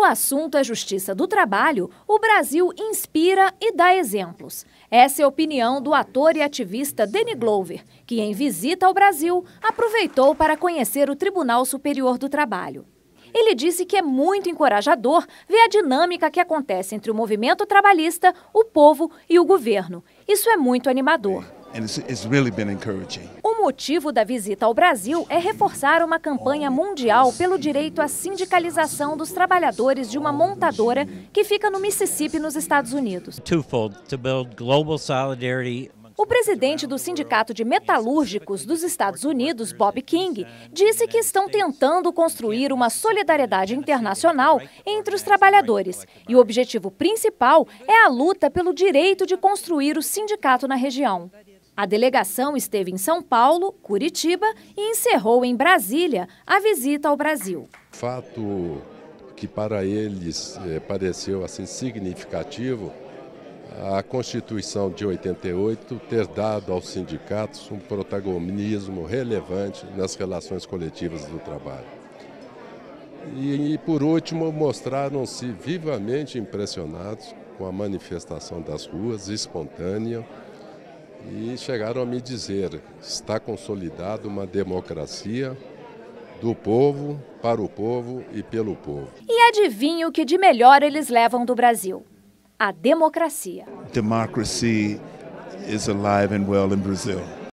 o assunto é justiça do trabalho, o Brasil inspira e dá exemplos. Essa é a opinião do ator e ativista Danny Glover, que, em visita ao Brasil, aproveitou para conhecer o Tribunal Superior do Trabalho. Ele disse que é muito encorajador ver a dinâmica que acontece entre o movimento trabalhista, o povo e o governo. Isso é muito animador. And it's, it's really been encouraging. O motivo da visita ao Brasil é reforçar uma campanha mundial pelo direito à sindicalização dos trabalhadores de uma montadora que fica no Mississippi, nos Estados Unidos. O presidente do Sindicato de Metalúrgicos dos Estados Unidos, Bob King, disse que estão tentando construir uma solidariedade internacional entre os trabalhadores e o objetivo principal é a luta pelo direito de construir o sindicato na região. A delegação esteve em São Paulo, Curitiba e encerrou em Brasília a visita ao Brasil. Fato que para eles eh, pareceu assim significativo a Constituição de 88 ter dado aos sindicatos um protagonismo relevante nas relações coletivas do trabalho. E, e por último, mostraram-se vivamente impressionados com a manifestação das ruas espontânea e chegaram a me dizer: está consolidada uma democracia do povo, para o povo e pelo povo. E adivinha o que de melhor eles levam do Brasil? A democracia. Democracy is alive and well in Brazil.